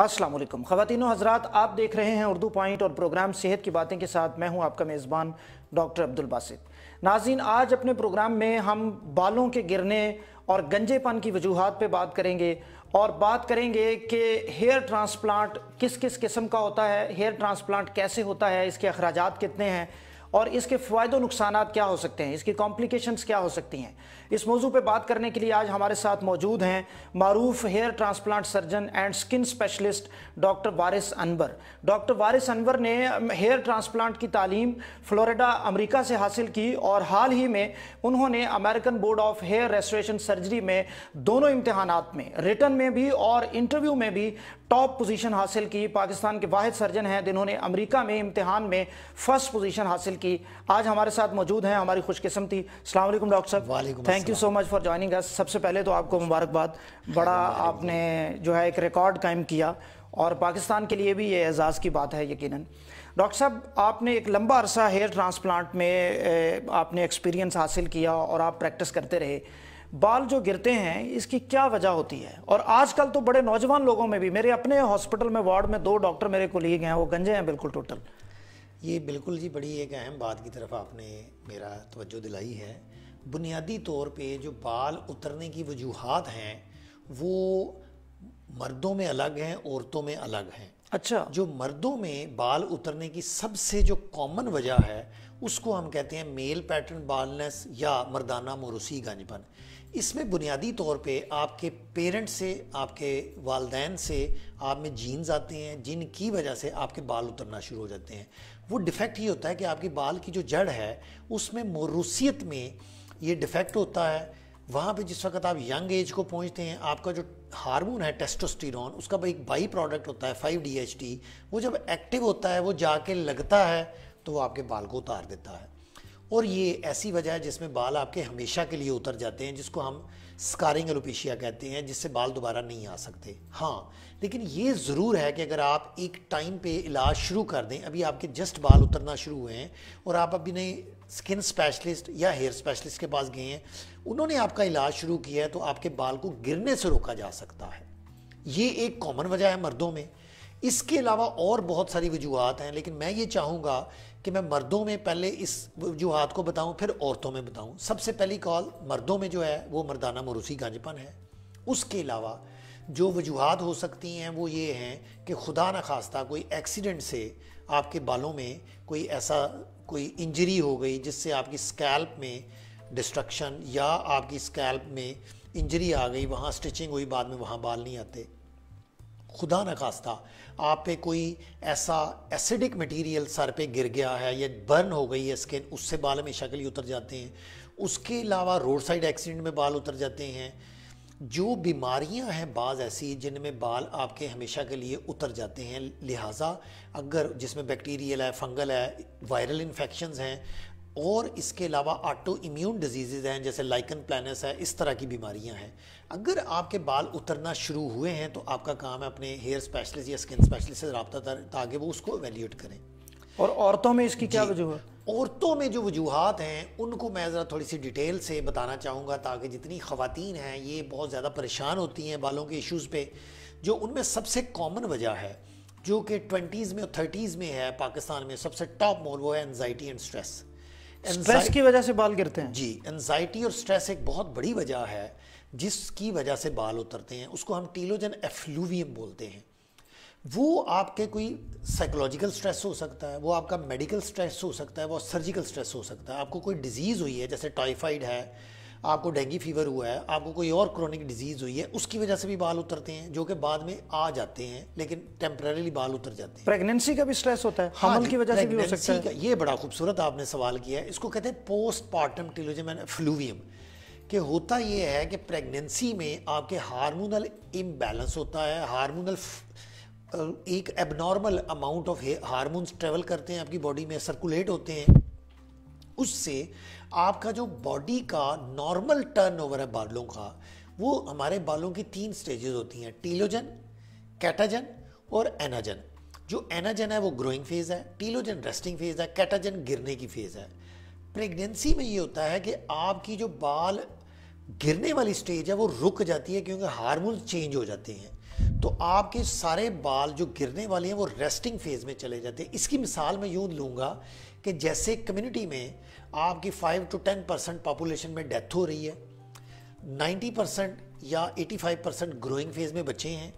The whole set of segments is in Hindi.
असलम ख़वान हज़रा आप देख रहे हैं उर्दू पॉइंट और प्रोग्राम सेहत की बातें के साथ मैं हूं आपका मेज़बान डॉक्टर अब्दुल बासित नाजीन आज अपने प्रोग्राम में हम बालों के गिरने और गंजेपन की वजूहत पे बात करेंगे और बात करेंगे कि हेयर ट्रांसप्लांट किस किस किस्म का होता है हेयर ट्रांसप्लांट कैसे होता है इसके अखराज कितने हैं और इसके फ़ायदे नुकसान क्या हो सकते हैं इसकी कॉम्प्लिकेशंस क्या हो सकती हैं इस मौजू पर बात करने के लिए आज हमारे साथ मौजूद हैं मरूफ hair transplant surgeon and skin specialist doctor Waris Anwar doctor Waris Anwar ने हेयर ट्रांसप्लांट की तालीम फ्लोरिडा अमरीका से हासिल की और हाल ही में उन्होंने American board of hair restoration surgery में दोनों इम्तहान में रिटर्न में भी और इंटरव्यू में भी टॉप पोजीशन हासिल की पाकिस्तान के वाहिद सर्जन हैं जिन्होंने अमेरिका में इम्तहान में फर्स्ट पोजीशन हासिल की आज हमारे साथ मौजूद हैं हमारी खुशकिस्मती अलैक्म डॉक्टर साहब thank you so much for joining us सबसे पहले तो आपको मुबारकबाद बड़ा आपने जो है एक रिकॉर्ड कायम किया और पाकिस्तान के लिए भी ये एजाज़ की बात है यकीन डॉक्टर साहब आपने एक लंबा अरसा हेयर ट्रांसप्लांट में आपने एक्सपीरियंस हासिल किया और आप प्रैक्टिस करते रहे बाल जो गिरते हैं इसकी क्या वजह होती है और आजकल तो बड़े नौजवान लोगों में भी मेरे अपने हॉस्पिटल में वार्ड में दो डॉक्टर मेरे को लिए गए हैं वो गंजे हैं बिल्कुल टोटल ये बिल्कुल जी बड़ी एक अहम बात की तरफ आपने मेरा तवज्जो दिलाई है बुनियादी तौर पे जो बाल उतरने की वजूहत हैं वो मर्दों में अलग हैं औरतों में अलग हैं अच्छा जो मर्दों में बाल उतरने की सबसे जो कॉमन वजह है उसको हम कहते हैं मेल पैटर्न बालनेस या मर्दाना मोरूसी गंजपन इसमें बुनियादी तौर पे आपके पेरेंट्स से आपके वालदेन से आप में जीन्स आते हैं जिनकी वजह से आपके बाल उतरना शुरू हो जाते हैं वो डिफ़ेक्ट ये होता है कि आपकी बाल की जो जड़ है उसमें मरूसीत में ये डिफ़ेक्ट होता है वहाँ पे जिस वक्त आप यंग एज को पहुँचते हैं आपका जो हार्मोन है टेस्टोस्टेरोन उसका एक बाई प्रोडक्ट होता है फाइव डी वो जब एक्टिव होता है वो जाके लगता है तो वो आपके बाल को उतार देता है और ये ऐसी वजह है जिसमें बाल आपके हमेशा के लिए उतर जाते हैं जिसको हम स्कारिंग एलोपेशिया कहते हैं जिससे बाल दोबारा नहीं आ सकते हाँ लेकिन ये ज़रूर है कि अगर आप एक टाइम पे इलाज शुरू कर दें अभी आपके जस्ट बाल उतरना शुरू हुए हैं और आप अभी नए स्किन स्पेशलिस्ट या हेयर स्पेशलिस्ट के पास गए हैं उन्होंने आपका इलाज शुरू किया है तो आपके बाल को गिरने से रोका जा सकता है ये एक कॉमन वजह है मर्दों में इसके अलावा और बहुत सारी वजूहत हैं लेकिन मैं ये चाहूँगा कि मैं मर्दों में पहले इस वजूहत को बताऊँ फिर औरतों में बताऊँ सबसे पहली कॉल मर्दों में जो है वो मर्दाना मरूसी गांजपन है उसके अलावा जो वजूहत हो सकती हैं वो ये हैं कि खुदा न खास्ता कोई एक्सीडेंट से आपके बालों में कोई ऐसा कोई इंजरी हो गई जिससे आपकी स्कैल्प में डिस्ट्रक्शन या आपकी स्कैल्प में इंजरी आ गई वहाँ स्टिचिंग हुई बाद में वहाँ बाल नहीं आते खुदा न खास्ता आप पे कोई ऐसा एसिडिक मटेरियल सर पे गिर गया है या बर्न हो गई है स्किन उससे बाल में शक्ल ही उतर जाते हैं उसके अलावा रोड साइड एक्सीडेंट में बाल उतर जाते हैं जो बीमारियां हैं बाज़ ऐसी जिनमें बाल आपके हमेशा के लिए उतर जाते हैं लिहाजा अगर जिसमें बैक्टीरियल है फंगल है वायरल इन्फेक्शन हैं और इसके अलावा ऑटो इम्यून डिजीज़ हैं जैसे लाइकन प्लानस है इस तरह की बीमारियां हैं अगर आपके बाल उतरना शुरू हुए हैं तो आपका काम है अपने हेयर स्पेशलिस्ट या स्किन स्पेशलिस्ट से रबता ताकि वो उसको एवेल्यूट करें और औरतों में इसकी क्या वजह औरतों में जो वजूहत हैं उनको मैं ज़रा थोड़ी सी डिटेल से बताना चाहूँगा ताकि जितनी ख़वातीन हैं ये बहुत ज़्यादा परेशान होती हैं बालों के इशूज़ पर जो उनमें सबसे कॉमन वजह है जो कि ट्वेंटीज़ में और थर्टीज़ में है पाकिस्तान में सबसे टॉप मोल वो है एनजाइटी एंड स्ट्रेस स्ट्रेस की वजह से बाल गिरते हैं जी एनजाइटी और स्ट्रेस एक बहुत बड़ी वजह है जिसकी वजह से बाल उतरते हैं उसको हम टीलोजन एफ्लूवियम बोलते हैं वो आपके कोई साइकोलॉजिकल स्ट्रेस हो सकता है वो आपका मेडिकल स्ट्रेस हो सकता है वो सर्जिकल स्ट्रेस हो सकता है आपको कोई डिजीज़ हुई है जैसे टाइफाइड है आपको डेंगू फीवर हुआ है आपको कोई और क्रॉनिक डिजीज़ हुई है उसकी वजह से भी बाल उतरते हैं जो कि बाद में आ जाते हैं लेकिन टेम्परेली बाल उतर जाते हैं प्रेगनेंसी का भी स्ट्रेस होता है हाँ हमल हाँ, की वजह से भी हो सकता है ये बड़ा खूबसूरत आपने सवाल किया है इसको कहते हैं post partum telogen effluvium कि होता ये है कि प्रेगनेंसी में आपके हारमोनल इम्बैलेंस होता है हारमोनल एक abnormal amount of hormones travel करते हैं आपकी बॉडी में सर्कुलेट होते हैं उससे आपका जो बॉडी का नॉर्मल टर्नओवर है बालों का वो हमारे बालों की तीन स्टेजेस होती हैं टीलोजन कैटाजन और एनाजन जो एनाजन है वो ग्रोइंग फेज़ है टीलोजन रेस्टिंग फेज़ है कैटाजन गिरने की फेज़ है प्रेगनेंसी में ये होता है कि आपकी जो बाल गिरने वाली स्टेज है वो रुक जाती है क्योंकि हार्मोन चेंज हो जाते हैं तो आपके सारे बाल जो गिरने वाले हैं वो रेस्टिंग फेज में चले जाते हैं इसकी मिसाल मैं यूं लूँगा कि जैसे कम्युनिटी में आपकी five to ten percent population में डेथ हो रही है नाइन्टी परसेंट या eighty five percent growing phase में बच्चे हैं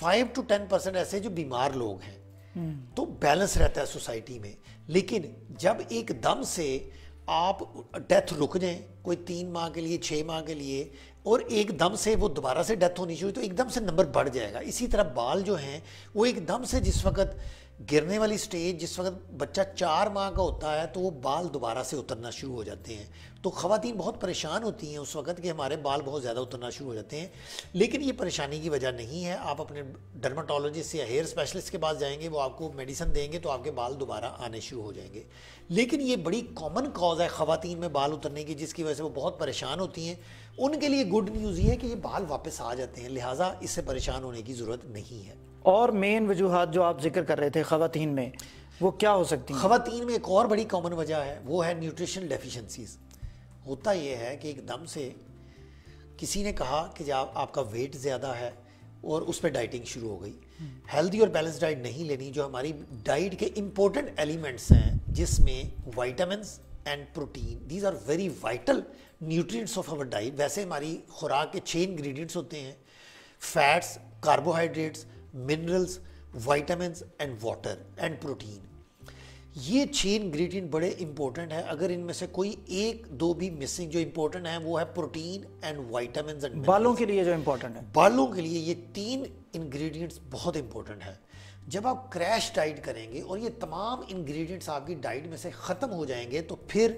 फाइव टू टेन परसेंट ऐसे जो बीमार लोग हैं हम्म। तो बैलेंस रहता है सोसाइटी में लेकिन जब एक दम से आप डेथ रुक जाए कोई तीन माह के लिए छः माह के लिए और एकदम से वो दोबारा से डेथ होनी चाहिए तो एकदम से नंबर बढ़ जाएगा इसी तरह बाल जो हैं वो एकदम से जिस वक्त गिरने वाली स्टेज जिस वक्त बच्चा चार माह का होता है तो वो बाल दोबारा से उतरना शुरू हो जाते हैं तो ख़वातीन बहुत परेशान होती हैं उस वक्त कि हमारे बाल बहुत ज़्यादा उतरना शुरू हो जाते हैं लेकिन ये परेशानी की वजह नहीं है आप अपने डर्माटोलॉजिस्ट या हेयर स्पेशलिस्ट के पास जाएंगे वो आपको मेडिसन देंगे तो आपके बाल दोबारा आने शुरू हो जाएंगे लेकिन ये बड़ी कॉमन कॉज है ख़वातीन में बाल उतरने की जिसकी वजह से वो बहुत परेशान होती हैं उनके लिए गुड न्यूज़ ये है कि ये बाल वापस आ जाते हैं लिहाजा इससे परेशान होने की ज़रूरत नहीं है और मेन वजूहत जो आप जिक्र कर रहे थे ख़वान में वो क्या हो सकती है खातन में एक और बड़ी कॉमन वजह है वो है न्यूट्रिशन डेफिशेंसीज होता ये है कि एकदम से किसी ने कहा कि जब आपका वेट ज़्यादा है और उस पर डाइटिंग शुरू हो गई हेल्दी और बैलेंस डाइट नहीं लेनी जो हमारी डाइट के इम्पोर्टेंट एलिमेंट्स हैं जिसमें vitamin and protein these are very vital nutrients of our diet वैसे हमारी खुराक के छः इंग्रेडिएंट्स होते हैं fats carbohydrates minerals vitamin and water and protein ये छह इंग्रेडिएंट बड़े इंपॉर्टेंट है अगर इनमें से कोई एक दो भी मिसिंग जो इंपॉर्टेंट है वो है प्रोटीन एंड वाइटामिन एंड बालों के लिए जो इंपॉर्टेंट है बालों के लिए ये तीन इंग्रेडिएंट्स बहुत इंपॉर्टेंट है जब आप क्रैश डाइट करेंगे और ये तमाम इंग्रेडिएंट्स आपकी डाइट में से ख़त्म हो जाएंगे तो फिर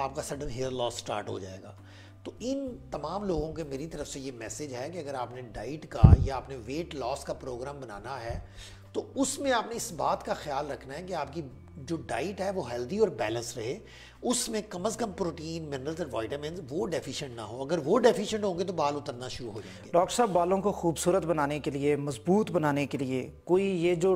आपका सडन हेयर लॉस स्टार्ट हो जाएगा तो इन तमाम लोगों के मेरी तरफ से ये मैसेज है कि अगर आपने डाइट का या आपने वेट लॉस का प्रोग्राम बनाना है तो उसमें आपने इस बात का ख्याल रखना है कि आपकी जो डाइट है वो हेल्दी और बैलेंस रहे उसमें कम अज़ कम प्रोटीन मिनरल्स और वाइटामिन वो डेफिशिएंट ना हो अगर वो डेफिशिएंट होंगे तो बाल उतरना शुरू हो जाएंगे डॉक्टर साहब बालों को खूबसूरत बनाने के लिए मजबूत बनाने के लिए कोई ये जो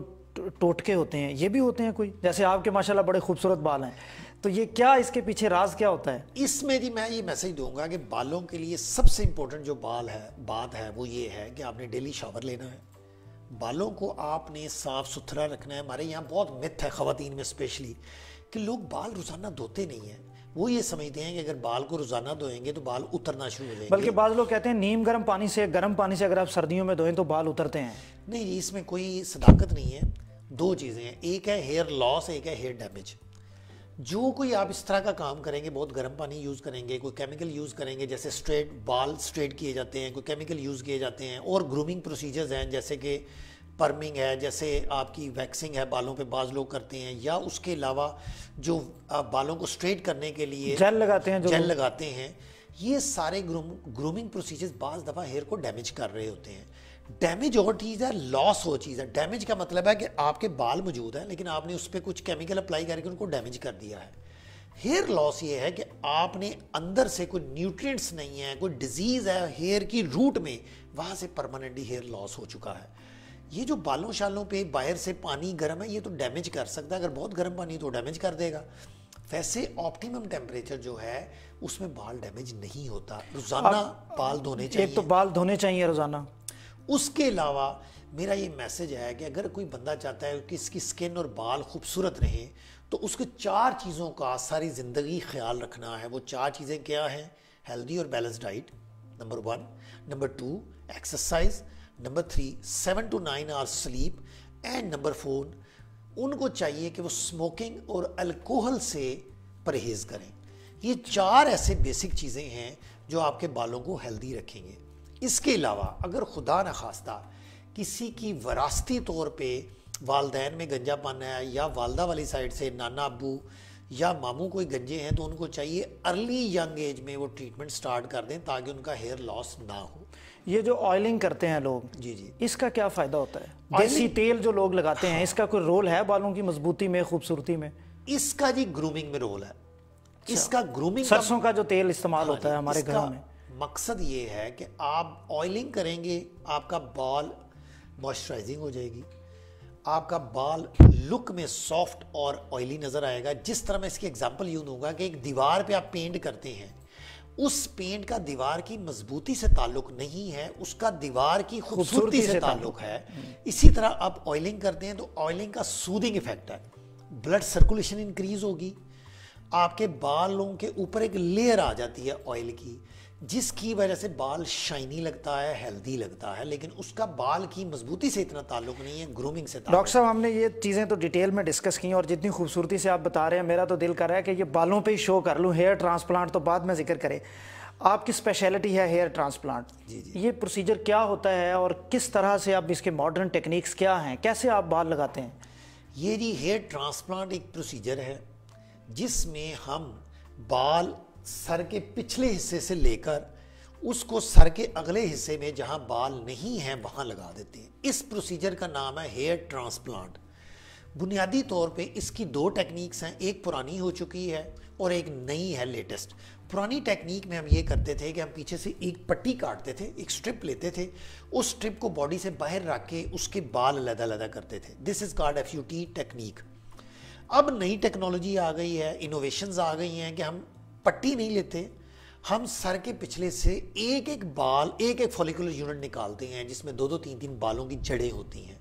टोटके होते हैं ये भी होते हैं कोई जैसे आपके माशाल्लाह बड़े खूबसूरत बाल हैं तो ये क्या इसके पीछे राज क्या होता है इसमें जी मैं ये मैसेज दूंगा कि बालों के लिए सबसे इम्पोर्टेंट जो बाल है बात है वो ये है कि आपने डेली शावर लेना है बालों को आपने साफ़ सुथरा रखना है हमारे यहाँ बहुत मिथ है ख़वान में स्पेशली कि लोग बाल रोज़ाना धोते नहीं हैं वो ये समझते हैं कि अगर बाल को रोज़ाना धोएंगे तो बाल उतरना शुरू हो जाएंगे बल्कि बाद लोग कहते हैं नीम गर्म पानी से गर्म पानी से अगर आप सर्दियों में धोएं तो बाल उतरते हैं नहीं इसमें कोई सदाकत नहीं है दो चीज़ें हैं एक है हेयर लॉस एक है हेयर डैमेज जो कोई आप इस तरह का काम करेंगे बहुत गर्म पानी यूज़ करेंगे कोई केमिकल यूज़ करेंगे जैसे स्ट्रेट बाल स्ट्रेट किए जाते हैं कोई केमिकल यूज़ किए जाते हैं और ग्रूमिंग प्रोसीजर्स हैं जैसे कि परमिंग है जैसे आपकी वैक्सिंग है बालों पे बाज लोग करते हैं या उसके अलावा जो बालों को स्ट्रेट करने के लिए जेल लगाते हैं जेल लगाते हैं ये सारे ग्रूम ग्रूमिंग प्रोसीजर्स बाज़ दफ़ा हेयर को डैमेज कर रहे होते हैं डैमेज और चीज़ है लॉस और चीज़ है डैमेज का मतलब है कि आपके बाल मौजूद हैं लेकिन आपने उस पर कुछ केमिकल अप्लाई करके उनको डैमेज कर दिया है हेयर लॉस ये है कि आपने अंदर से कोई न्यूट्रिएंट्स नहीं है कोई डिजीज़ है हेयर की रूट में वहां से परमानेंटली हेयर लॉस हो चुका है ये जो बालों शालों पे बाहर से पानी गर्म है ये तो डैमेज कर सकता है अगर बहुत गर्म पानी तो डैमेज कर देगा वैसे ऑप्टिमम टेम्परेचर जो है उसमें बाल डैमेज नहीं होता रोजाना बाल धोने चाहिए एक तो बाल धोने चाहिए रोजाना उसके अलावा मेरा ये मैसेज है कि अगर कोई बंदा चाहता है कि इसकी स्किन और बाल खूबसूरत रहे तो उसके चार चीज़ों का सारी ज़िंदगी ख्याल रखना है वो चार चीज़ें क्या हैं हेल्दी और balance diet number one number two exercise number three seven to nine hours sleep and number four उनको चाहिए कि वो स्मोकिंग और अल्कोहल से परहेज़ करें ये चार ऐसे बेसिक चीज़ें हैं जो आपके बालों को हेल्दी रखेंगे इसके अलावा अगर खुदा न खास्ता किसी की वरासती तौर पे वालदेन में गंजा पाना है या वालदा वाली साइड से नाना अबू या मामू कोई गंजे हैं तो उनको चाहिए अर्ली यंग एज में वो ट्रीटमेंट स्टार्ट कर दें ताकि उनका हेयर लॉस ना हो ये जो ऑयलिंग करते हैं लोग जी जी इसका क्या फ़ायदा होता है देसी तेल जो लोग लगाते हाँ। हैं इसका कोई रोल है बालों की मजबूती में खूबसूरती में इसका जी ग्रूमिंग में रोल है अच्छा। इसका ग्रूमिंग सरसों का जो तेल इस्तेमाल हाँ होता है हमारे घरों में मकसद ये है कि आप ऑयलिंग करेंगे आपका बाल मॉइस्चराइजिंग हो जाएगी आपका बाल लुक में सॉफ्ट और ऑयली नज़र आएगा जिस तरह मैं इसकी एग्जांपल यूँ दूंगा कि एक दीवार पे आप पेंट करते हैं उस पेंट का दीवार की मजबूती से ताल्लुक नहीं है उसका दीवार की खूबसूरती से, से ताल्लुक है हम्म। इसी तरह आप ऑयलिंग करते हैं तो ऑयलिंग का सूदिंग इफेक्ट है ब्लड सर्कुलेशन इंक्रीज होगी आपके बालों के ऊपर एक लेयर आ जाती है ऑयल की जिसकी वजह से बाल शाइनी लगता है हेल्दी लगता है लेकिन उसका बाल की मजबूती से इतना ताल्लुक नहीं है ग्रूमिंग से डॉक्टर साहब हमने ये चीज़ें तो डिटेल में डिस्कस की और जितनी खूबसूरती से आप बता रहे हैं मेरा तो दिल कर रहा है कि ये बालों पे ही शो कर लूँ हेयर ट्रांसप्लांट तो बाद में जिक्र करें आपकी स्पेशलिटी है हेयर ट्रांसप्लांट जी जी ये प्रोसीजर क्या होता है और किस तरह से आप इसके मॉडर्न टेक्निक्स क्या हैं कैसे आप बाल लगाते हैं ये जी हेयर ट्रांसप्लांट एक प्रोसीजर है जिसमें हम बाल सर के पिछले हिस्से से लेकर उसको सर के अगले हिस्से में जहाँ बाल नहीं हैं वहाँ लगा देते हैं इस प्रोसीजर का नाम है हेयर ट्रांसप्लांट बुनियादी तौर पे इसकी दो टेक्निक्स हैं एक पुरानी हो चुकी है और एक नई है लेटेस्ट पुरानी टेक्निक में हम ये करते थे कि हम पीछे से एक पट्टी काटते थे एक स्ट्रिप लेते थे उस स्ट्रिप को बॉडी से बाहर रख के उसके बाल लदा लदा करते थे this is called F U T technique अब नई टेक्नोलॉजी आ गई है इनोवेशन आ गई हैं कि हम पट्टी नहीं लेते हम सर के पिछले से एक एक बाल एक एक फॉलिकुलर यूनिट निकालते हैं जिसमें दो दो तीन तीन बालों की जड़ें होती हैं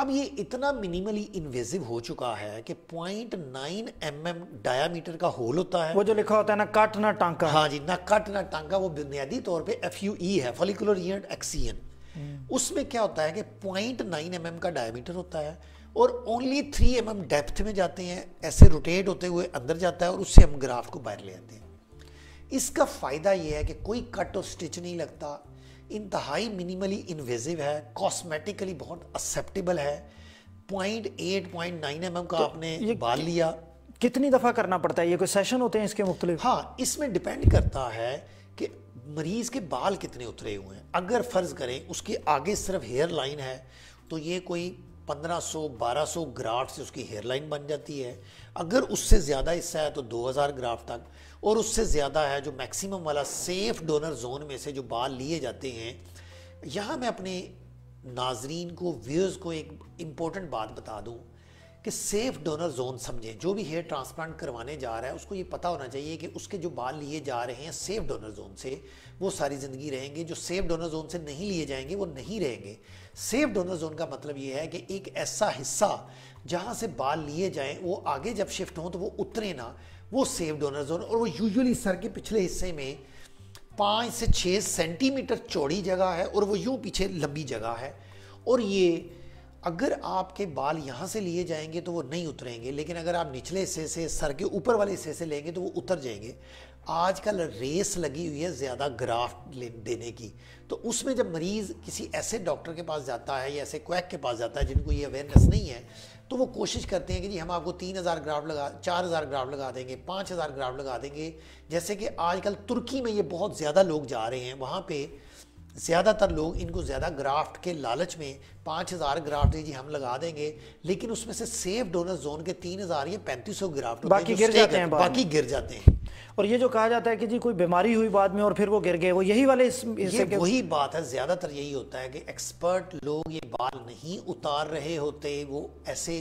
अब ये इतना मिनिमली इन्वेजिव हो चुका है कि point nine M M diameter का होल होता है वो जो लिखा होता है ना कट ना टांका हाँ जी ना कट ना टांका वो बुनियादी तौर पे एफ यू ई है फॉलिकुलर यूनिट एक्सीन उसमें क्या होता है कि पॉइंट नाइन एम एम का डायामीटर होता है और only three M M depth में जाते हैं ऐसे रोटेट होते हुए अंदर जाता है और उससे हम ग्राफ को बाहर ले आते हैं इसका फ़ायदा यह है कि कोई कट और स्टिच नहीं लगता इंतहाई मिनिमली इन्वेजिव है कॉस्मेटिकली बहुत एक्सेप्टेबल है point eight point nine M का तो आपने बाल लिया कितनी दफ़ा करना पड़ता है ये कोई सेशन होते हैं इसके मुख्तलि हाँ इसमें डिपेंड करता है कि मरीज़ के बाल कितने उतरे हुए हैं अगर फ़र्ज़ करें उसके आगे सिर्फ हेयर लाइन है तो ये कोई 1500-1200 ग्राफ्ट से उसकी हेयरलाइन बन जाती है अगर उससे ज़्यादा हिस्सा है तो 2000 ग्राफ्ट तक और उससे ज़्यादा है जो मैक्सिमम वाला सेफ डोनर जोन में से जो बाल लिए जाते हैं यहाँ मैं अपने नाजरीन को व्यूज़ को एक इम्पोर्टेंट बात बता दूँ कि सेफ डोनर जोन समझें जो भी हेयर ट्रांसप्लांट करवाने जा रहा है उसको ये पता होना चाहिए कि उसके जो बाल लिए जा रहे हैं सेफ डोनर जोन से वो सारी ज़िंदगी रहेंगे जो सेफ डोनर जोन से नहीं लिए जाएंगे वो नहीं रहेंगे सेफ डोनर जोन का मतलब ये है कि एक ऐसा हिस्सा जहाँ से बाल लिए जाएँ वो आगे जब शिफ्ट हों तो वो उतरे ना वो सेफ डोनर जोन और वो यूजली सर के पिछले हिस्से में पाँच से छः सेंटीमीटर चौड़ी जगह है और वो यूँ पीछे लंबी जगह है और ये अगर आपके बाल यहाँ से लिए जाएंगे तो वो नहीं उतरेंगे लेकिन अगर आप निचले हिस्से से सर के ऊपर वाले हिस्से से लेंगे तो वो उतर जाएंगे आजकल रेस लगी हुई है ज़्यादा ग्राफ्ट देने की तो उसमें जब मरीज़ किसी ऐसे डॉक्टर के पास जाता है या ऐसे क्वैक के पास जाता है जिनको ये अवेयरनेस नहीं है तो वो कोशिश करते हैं कि जी हम आपको तीन हज़ार ग्राफ लगा चार हज़ार ग्राफ लगा देंगे पाँच हज़ार ग्राफ लगा देंगे जैसे कि आजकल तुर्की में ये बहुत ज़्यादा लोग जा रहे हैं वहाँ पर ज़्यादातर लोग इनको ज़्यादा ग्राफ्ट के लालच में पाँच हज़ार ग्राफ्ट जी हम लगा देंगे लेकिन उसमें से सेफ डोनर जोन के तीन हज़ार या पैंतीस सौ ग्राफ्ट बाकी गिर जाते हैं बाकी गिर जाते हैं और ये जो कहा जाता है कि जी कोई बीमारी हुई बाद में और फिर वो गिर गए वो यही वाले इस, इस ये वही बात है ज़्यादातर यही होता है कि एक्सपर्ट लोग ये बाल नहीं उतार रहे होते वो ऐसे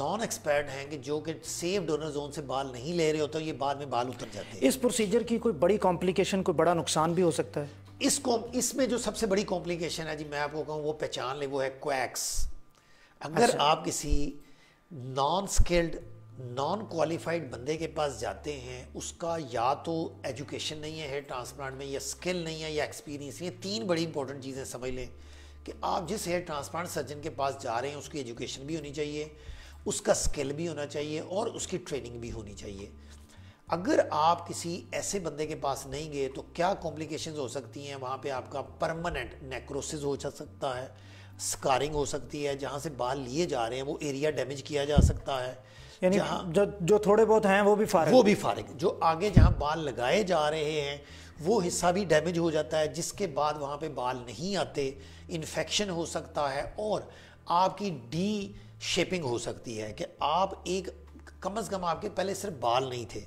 नॉन एक्सपर्ट हैं कि जो कि सेफ डोनर जोन से बाल नहीं ले रहे होते ये बाद में बाल उतर जाते हैं इस प्रोसीजर की कोई बड़ी कॉम्प्लिकेशन कोई बड़ा नुकसान भी हो सकता है इस कॉम इसमें जो सबसे बड़ी कॉम्प्लिकेशन है जी मैं आपको कहूँ वो पहचान ले वो है क्वैक्स अगर अच्छा। आप किसी नॉन स्किल्ड नॉन क्वालिफाइड बंदे के पास जाते हैं उसका या तो एजुकेशन नहीं है हेयर ट्रांसप्लांट में या स्किल नहीं है या एक्सपीरियंस नहीं है तीन बड़ी इंपॉर्टेंट चीज़ें समझ लें कि आप जिस हेयर ट्रांसप्लांट सर्जन के पास जा रहे हैं उसकी एजुकेशन भी होनी चाहिए उसका स्किल भी होना चाहिए और उसकी ट्रेनिंग भी होनी चाहिए अगर आप किसी ऐसे बंदे के पास नहीं गए तो क्या कॉम्प्लिकेशन हो सकती हैं वहाँ पे आपका परमानेंट नेक्रोसिस हो सकता है स्कारिंग हो सकती है जहाँ से बाल लिए जा रहे हैं वो एरिया डैमेज किया जा सकता है यानी जो जो थोड़े बहुत हैं वो भी फारिग वो भी फारिग जो आगे जहाँ बाल लगाए जा रहे हैं वो हिस्सा भी डैमेज हो जाता है जिसके बाद वहाँ पे बाल नहीं आते इन्फेक्शन हो सकता है और आपकी डी शेपिंग हो सकती है कि आप एक कम अज़ कम आपके पहले सिर्फ बाल नहीं थे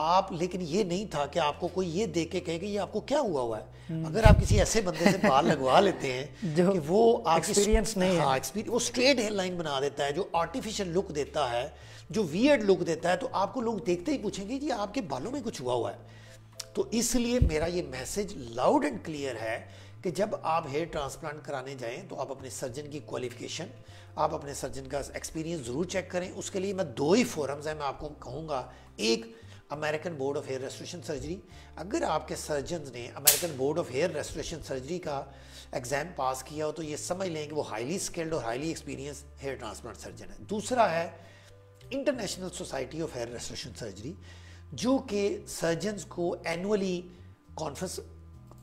आप लेकिन ये नहीं था कि आपको कोई ये देख के कहे कि ये आपको क्या हुआ हुआ है हम्म। अगर आप किसी ऐसे बंदे से बाल लगवा लेते हैं जो कि वो एक्सपीरियंस नहीं हाँ है वो स्ट्रेट हेडलाइन बना देता है जो आर्टिफिशियल लुक देता है जो वियर्ड लुक देता है तो आपको लोग देखते ही पूछेंगे कि आपके बालों में कुछ हुआ हुआ है तो इसलिए मेरा ये मैसेज लाउड एंड क्लियर है कि जब आप हेयर ट्रांसप्लांट कराने जाएं तो आप अपने सर्जन की क्वालिफिकेशन आप अपने सर्जन का एक्सपीरियंस ज़रूर चेक करें उसके लिए मैं दो ही फोरम्स हैं मैं आपको कहूँगा एक American board of hair restoration surgery अगर आपके सर्जन ने American board of hair restoration surgery का एग्ज़ाम पास किया हो तो ये समझ लें कि वो हाईली स्किल्ड और highly experience hair transplant surgeon है दूसरा है international society of hair restoration surgery जो कि सर्जनस को एनुअली कॉन्फ्रेंस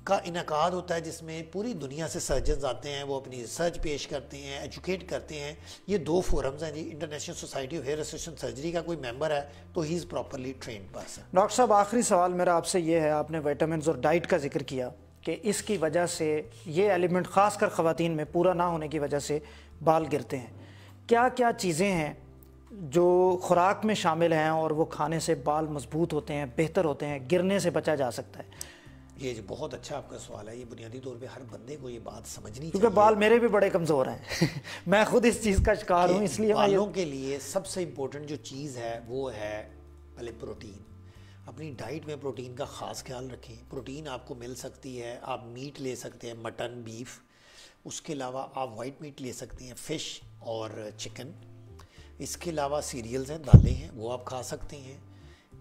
का इनका होता है जिसमें पूरी दुनिया से सर्जन आते हैं वो अपनी रिसर्च पेश करते हैं एजुकेट करते हैं ये दो फोरम्स हैं जी international society of hair association surgery का कोई मेंबर है तो he is properly train person doctor साहब आखिरी सवाल मेरा आपसे ये है आपने वाइटामस और डाइट का जिक्र किया कि इसकी वजह से ये एलिमेंट ख़ास कर में पूरा ना होने की वजह से बाल गिरते हैं क्या क्या चीज़ें हैं जो खुराक में शामिल हैं और वो खाने से बाल मजबूत होते हैं बेहतर होते हैं गिरने से बचा जा सकता है ये जो बहुत अच्छा आपका सवाल है ये बुनियादी तौर पे हर बंदे को ये बात समझनी क्योंकि बाल मेरे भी बड़े कमज़ोर हैं मैं खुद इस चीज़ का शिकार हूँ इसलिए बालों के लिए सबसे इम्पोर्टेंट जो चीज़ है वो है पहले प्रोटीन अपनी डाइट में प्रोटीन का ख़ास ख्याल रखें प्रोटीन आपको मिल सकती है आप मीट ले सकते हैं मटन बीफ उसके अलावा आप वाइट मीट ले सकते हैं फ़िश और चिकन इसके अलावा सीरियल्स हैं दालें हैं वो आप खा सकते हैं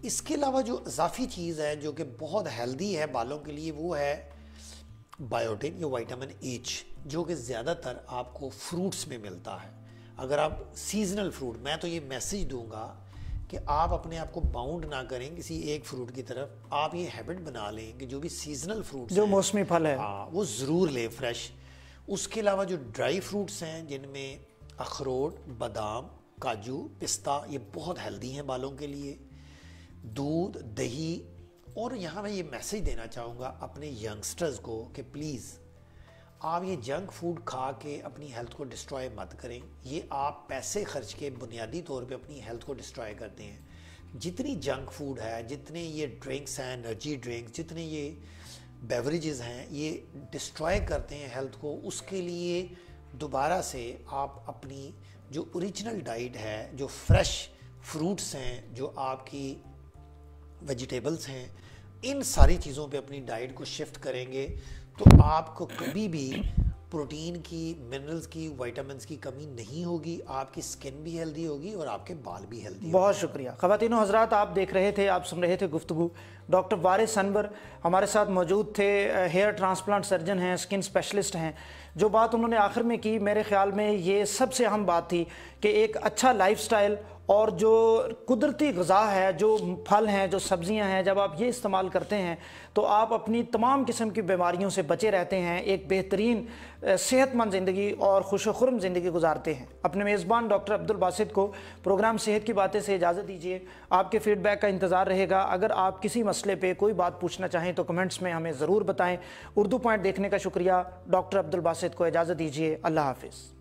इसके अलावा जो इजाफी चीज़ है जो कि बहुत हेल्दी है बालों के लिए वो है बायोटिन या वाइटामिन एच जो कि ज़्यादातर आपको फ्रूट्स में मिलता है अगर आप सीजनल फ्रूट मैं तो ये मैसेज दूंगा कि आप अपने आप को बाउंड ना करें किसी एक फ्रूट की तरफ आप ये हैबिट बना लें कि जो भी सीजनल फ्रूट जो मौसमी फल है हाँ वो ज़रूर लें फ्रेश उसके अलावा जो ड्राई फ्रूट्स हैं जिनमें अखरोट बादाम काजू पिस्ता ये बहुत हेल्दी हैं बालों के लिए दूध दही और यहाँ मैं ये मैसेज देना चाहूँगा अपने यंगस्टर्स को कि प्लीज़ आप ये जंक फूड खा के अपनी हेल्थ को डिस्ट्रॉय मत करें ये आप पैसे खर्च के बुनियादी तौर पे अपनी हेल्थ को डिस्ट्रॉय करते हैं जितनी जंक फूड है जितने ये ड्रिंक्स हैं एनर्जी ड्रिंक्स जितने ये बेवरेजेस हैं ये डिस्ट्रॉय करते हैं हेल्थ को उसके लिए दोबारा से आप अपनी जो ओरिजिनल डाइट है जो फ्रेश फ्रूट्स हैं जो आपकी वेजिटेबल्स हैं इन सारी चीज़ों पे अपनी डाइट को शिफ्ट करेंगे तो आपको कभी भी प्रोटीन की मिनरल्स की वाइटामस की कमी नहीं होगी आपकी स्किन भी हेल्दी होगी और आपके बाल भी हेल्दी बहुत शुक्रिया खातिन हजरात आप देख रहे थे आप सुन रहे थे गुफ्तु डॉक्टर वारिस अनवर हमारे साथ मौजूद थे हेयर ट्रांसप्लांट सर्जन हैं स्किन स्पेशलिस्ट हैं जो बात उन्होंने आखिर में की मेरे ख्याल में ये सबसे अहम बात थी कि एक अच्छा लाइफस्टाइल और जो कुदरती गज़ा है जो फल हैं जो सब्ज़ियाँ हैं जब आप ये इस्तेमाल करते हैं तो आप अपनी तमाम किस्म की बीमारियों से बचे रहते हैं एक बेहतरीन सेहतमंद ज़िंदगी और खुश खुरम ज़िंदगी गुजारते हैं अपने मेज़बान डॉक्टर अब्दुल बासित को प्रोग्राम सेहत की बातें से इजाज़त दीजिए आपके फीडबैक का इंतज़ार रहेगा अगर आप किसी मसले मसले पे कोई बात पूछना चाहें तो कमेंट्स में हमें ज़रूर बताएं उर्दू पॉइंट देखने का शुक्रिया डॉक्टर अब्दुल बासित को इजाज़त दीजिए अल्लाह हाफिज़